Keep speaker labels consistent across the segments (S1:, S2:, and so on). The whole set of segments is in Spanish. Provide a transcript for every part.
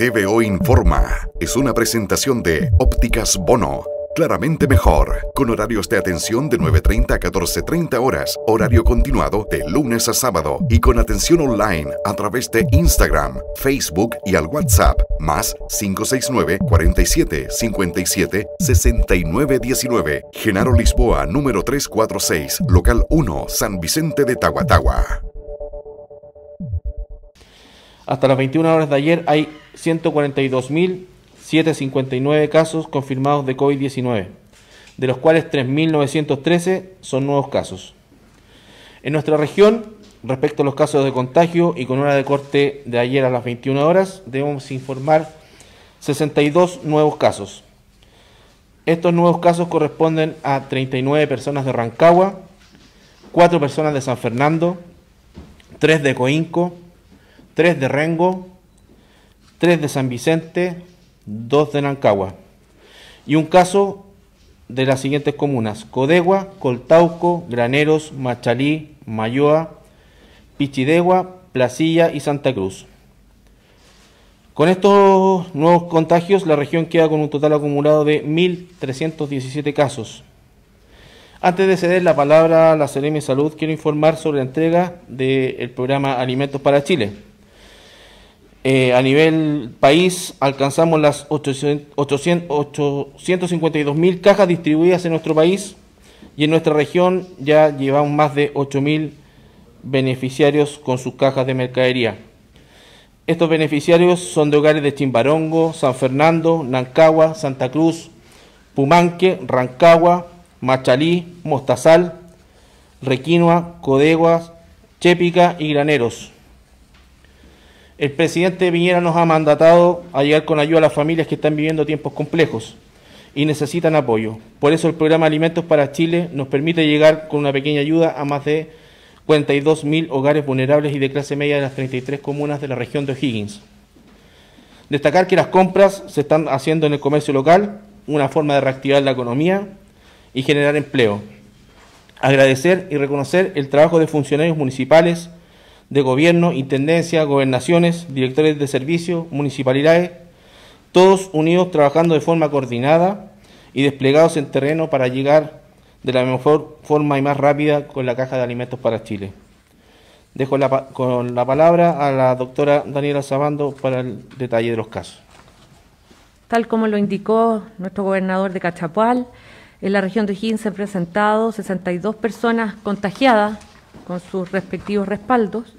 S1: TVO Informa es una presentación de Ópticas Bono. Claramente mejor, con horarios de atención de 9.30 a 14.30 horas, horario continuado de lunes a sábado y con atención online a través de Instagram, Facebook y al WhatsApp, más 569 47 57 69 Genaro Lisboa, número 346, local 1, San Vicente de Tahuatahua.
S2: Hasta las 21 horas de ayer hay 142.759 casos confirmados de COVID-19, de los cuales 3.913 son nuevos casos. En nuestra región, respecto a los casos de contagio y con una de corte de ayer a las 21 horas, debemos informar 62 nuevos casos. Estos nuevos casos corresponden a 39 personas de Rancagua, 4 personas de San Fernando, 3 de Coinco, 3 de Rengo, 3 de San Vicente, 2 de Nancagua. Y un caso de las siguientes comunas, Codegua, Coltauco, Graneros, Machalí, Mayoa, Pichidegua, Placilla y Santa Cruz. Con estos nuevos contagios, la región queda con un total acumulado de 1.317 casos. Antes de ceder la palabra a la Seremi Salud, quiero informar sobre la entrega del programa Alimentos para Chile. Eh, a nivel país alcanzamos las 852 mil cajas distribuidas en nuestro país y en nuestra región ya llevamos más de 8 mil beneficiarios con sus cajas de mercadería. Estos beneficiarios son de hogares de Chimbarongo, San Fernando, Nancagua, Santa Cruz, Pumanque, Rancagua, Machalí, Mostazal, Requinoa, Codeguas, Chépica y Graneros. El presidente Viñera nos ha mandatado a llegar con ayuda a las familias que están viviendo tiempos complejos y necesitan apoyo. Por eso el programa Alimentos para Chile nos permite llegar con una pequeña ayuda a más de 42.000 hogares vulnerables y de clase media de las 33 comunas de la región de O'Higgins. Destacar que las compras se están haciendo en el comercio local, una forma de reactivar la economía y generar empleo. Agradecer y reconocer el trabajo de funcionarios municipales, de gobierno, intendencia, gobernaciones, directores de servicios, municipalidades, todos unidos trabajando de forma coordinada y desplegados en terreno para llegar de la mejor forma y más rápida con la caja de alimentos para Chile. Dejo con la palabra a la doctora Daniela Sabando para el detalle de los casos.
S3: Tal como lo indicó nuestro gobernador de Cachapual, en la región de O'Higgins se han presentado 62 personas contagiadas con sus respectivos respaldos,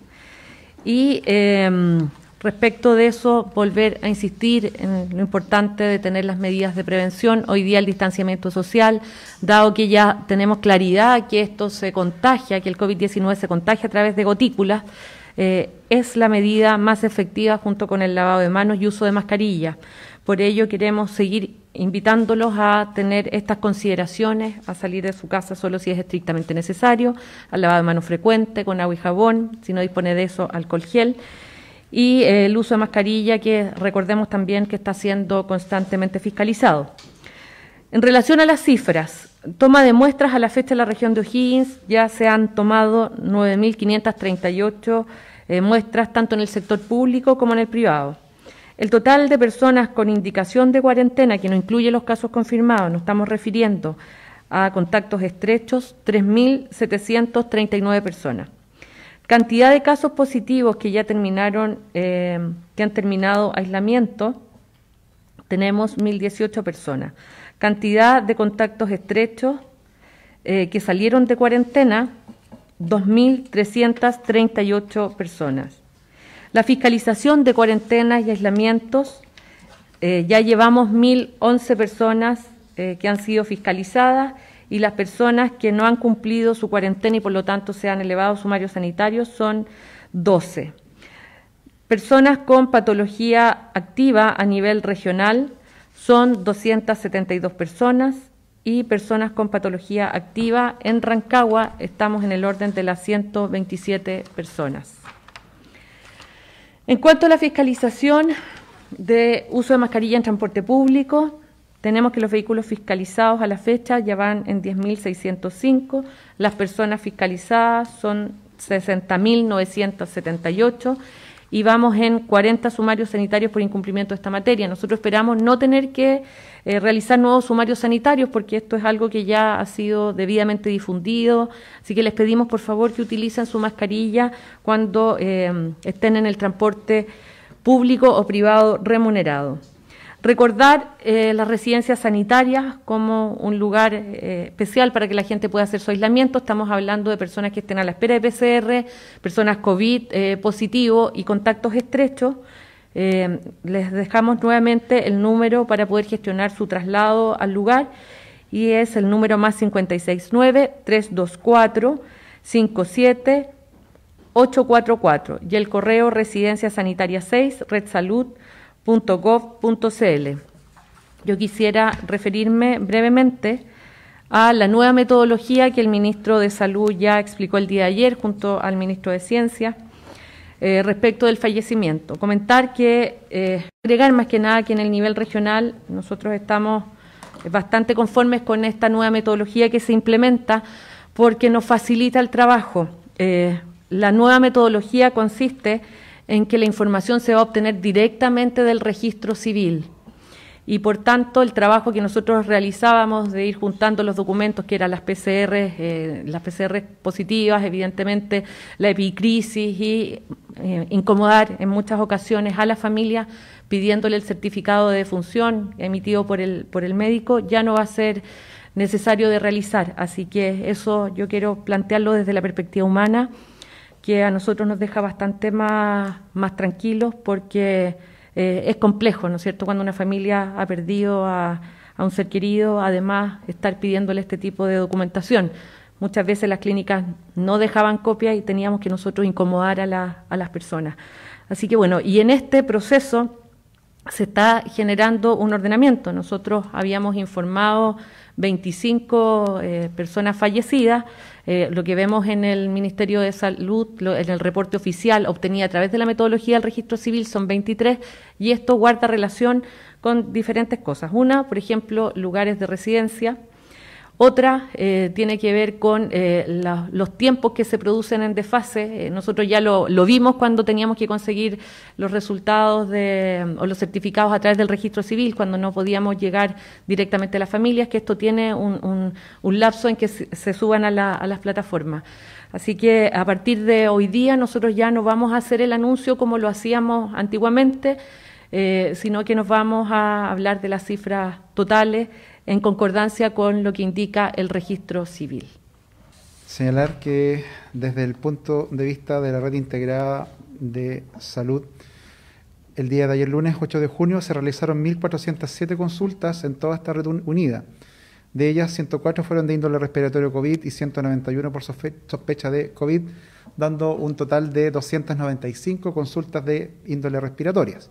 S3: y em, respecto de eso, volver a insistir en lo importante de tener las medidas de prevención. Hoy día el distanciamiento social, dado que ya tenemos claridad que esto se contagia, que el COVID-19 se contagia a través de gotículas. Eh, es la medida más efectiva junto con el lavado de manos y uso de mascarilla. Por ello queremos seguir invitándolos a tener estas consideraciones, a salir de su casa solo si es estrictamente necesario, al lavado de manos frecuente con agua y jabón, si no dispone de eso, alcohol gel y eh, el uso de mascarilla que recordemos también que está siendo constantemente fiscalizado. En relación a las cifras, Toma de muestras a la fecha de la región de O'Higgins, ya se han tomado 9.538 eh, muestras tanto en el sector público como en el privado. El total de personas con indicación de cuarentena, que no incluye los casos confirmados, nos estamos refiriendo a contactos estrechos, 3.739 personas. Cantidad de casos positivos que ya terminaron, eh, que han terminado aislamiento, tenemos 1.018 personas cantidad de contactos estrechos eh, que salieron de cuarentena, 2.338 personas. La fiscalización de cuarentenas y aislamientos, eh, ya llevamos 1.011 personas eh, que han sido fiscalizadas y las personas que no han cumplido su cuarentena y por lo tanto se han elevado sumarios sanitarios son 12. Personas con patología activa a nivel regional, son 272 personas y personas con patología activa. En Rancagua estamos en el orden de las 127 personas. En cuanto a la fiscalización de uso de mascarilla en transporte público, tenemos que los vehículos fiscalizados a la fecha ya van en 10.605, las personas fiscalizadas son 60.978 y vamos en 40 sumarios sanitarios por incumplimiento de esta materia. Nosotros esperamos no tener que eh, realizar nuevos sumarios sanitarios porque esto es algo que ya ha sido debidamente difundido, así que les pedimos por favor que utilicen su mascarilla cuando eh, estén en el transporte público o privado remunerado. Recordar eh, las residencias sanitarias como un lugar eh, especial para que la gente pueda hacer su aislamiento. Estamos hablando de personas que estén a la espera de PCR, personas COVID eh, positivo y contactos estrechos. les dejamos nuevamente el número para poder gestionar su traslado al lugar y es el número más 569 324 57 y el correo residencia sanitaria 6 red salud .gov.cl. Yo quisiera referirme brevemente a la nueva metodología que el ministro de Salud ya explicó el día de ayer junto al ministro de Ciencia eh, respecto del fallecimiento. Comentar que, eh, agregar más que nada que en el nivel regional nosotros estamos bastante conformes con esta nueva metodología que se implementa porque nos facilita el trabajo. Eh, la nueva metodología consiste en que la información se va a obtener directamente del registro civil. Y por tanto, el trabajo que nosotros realizábamos de ir juntando los documentos, que eran las PCR, eh, las PCR positivas, evidentemente la epicrisis y eh, incomodar en muchas ocasiones a la familia pidiéndole el certificado de defunción emitido por por el médico, ya no va a ser necesario de realizar. Así que eso yo quiero plantearlo desde la perspectiva humana que a nosotros nos deja bastante más, más tranquilos porque eh, es complejo, ¿no es cierto?, cuando una familia ha perdido a, un ser querido, además estar pidiéndole este tipo de documentación. Muchas veces las clínicas no dejaban copias y teníamos que nosotros incomodar a, a las personas. Así que bueno, y en este proceso se está generando un ordenamiento. Nosotros habíamos informado 25 eh, personas fallecidas. Eh, lo que vemos en el Ministerio de Salud, en el reporte oficial obtenido a través de la metodología del registro civil, son 23 y esto guarda relación con diferentes cosas. Una, por ejemplo, lugares de residencia otra eh, tiene que ver con eh, los tiempos que se producen en desfase. Eh, nosotros ya lo, vimos cuando teníamos que conseguir los resultados de, o los certificados a través del registro civil, cuando no podíamos llegar directamente a las familias, que esto tiene un, lapso en que se, suban a, las plataformas. Así que a partir de hoy día nosotros ya no vamos a hacer el anuncio como lo hacíamos antiguamente. sino que nos vamos a hablar de las cifras totales en concordancia con lo que indica el registro civil.
S1: Señalar que desde el punto de vista de la red integrada de salud, el día de ayer lunes 8 de junio se realizaron 1.407 consultas en toda esta red unida. De ellas, 104 fueron de índole respiratorio COVID y 191 por sospecha de COVID, dando un total de 295 consultas de índole respiratorias.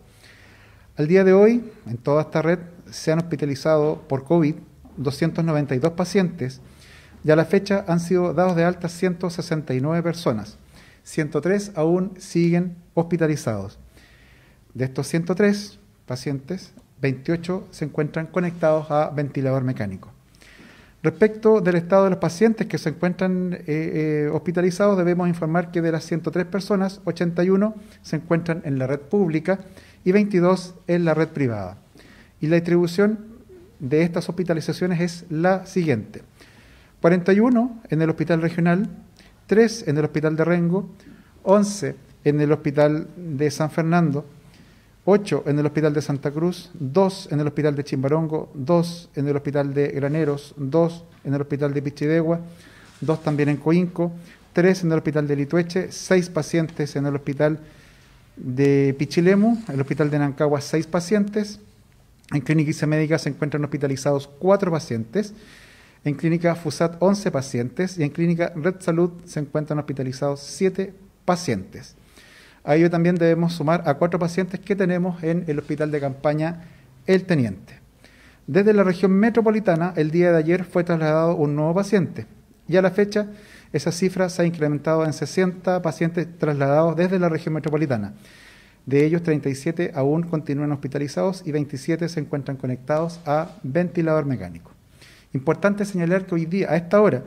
S1: Al día de hoy, en toda esta red se han hospitalizado por COVID 292 pacientes y a la fecha han sido dados de alta 169 personas. 103 aún siguen hospitalizados. De estos 103 pacientes, 28 se encuentran conectados a ventilador mecánico. Respecto del estado de los pacientes que se encuentran eh, eh, hospitalizados, debemos informar que de las 103 personas, 81 se encuentran en la red pública y 22 en la red privada. Y la distribución de estas hospitalizaciones es la siguiente. 41 en el hospital regional, 3 en el hospital de Rengo, 11 en el hospital de San Fernando, ocho en el Hospital de Santa Cruz, dos en el Hospital de Chimbarongo, dos en el Hospital de Graneros, dos en el Hospital de Pichidegua, dos también en Coinco, tres en el Hospital de Litueche, seis pacientes en el Hospital de Pichilemu, en el Hospital de Nancagua seis pacientes, en Clínica Médica se encuentran hospitalizados cuatro pacientes, en Clínica FUSAT 11 pacientes y en Clínica Red Salud se encuentran hospitalizados siete pacientes. A ello también debemos sumar a cuatro pacientes que tenemos en el hospital de campaña El Teniente. Desde la región metropolitana, el día de ayer fue trasladado un nuevo paciente y a la fecha esa cifra se ha incrementado en 60 pacientes trasladados desde la región metropolitana. De ellos, 37 aún continúan hospitalizados y 27 se encuentran conectados a ventilador mecánico. Importante señalar que hoy día, a esta hora,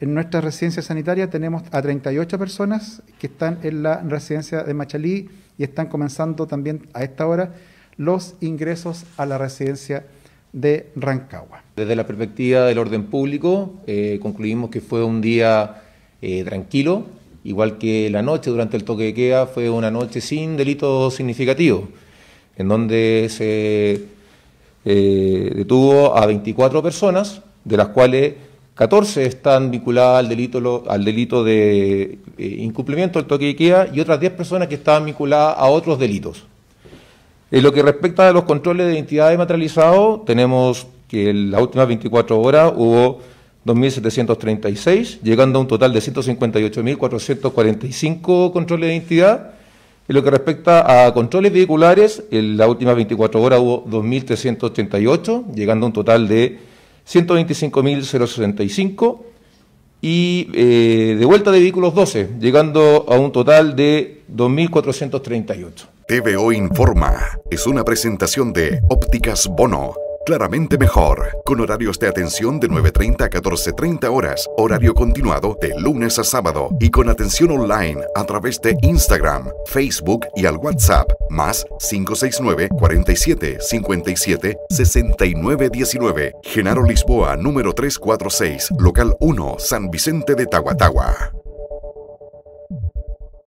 S1: en nuestra residencia sanitaria tenemos a 38 personas que están en la residencia de Machalí y están comenzando también a esta hora los ingresos a la residencia de Rancagua.
S4: Desde la perspectiva del orden público, eh, concluimos que fue un día eh, tranquilo, igual que la noche durante el toque de queda fue una noche sin delitos significativos, en donde se eh, detuvo a 24 personas, de las cuales 14 están vinculadas al delito, al delito de eh, incumplimiento del toque de queda y otras 10 personas que estaban vinculadas a otros delitos. En lo que respecta a los controles de identidad dematerializados tenemos que en las últimas 24 horas hubo 2.736, llegando a un total de 158.445 controles de identidad. En lo que respecta a controles vehiculares, en las últimas 24 horas hubo 2.388, llegando a un total de 125.065 y eh, de vuelta de vehículos 12, llegando a un
S1: total de 2.438. TVO Informa es una presentación de Ópticas Bono Claramente Mejor, con horarios de atención de 9.30 a 14.30 horas, horario continuado de lunes a sábado y con atención online a través de Instagram, Facebook y al WhatsApp, más 569 47 57 69 Genaro Lisboa, número 346, local 1, San Vicente de Tahuatahua.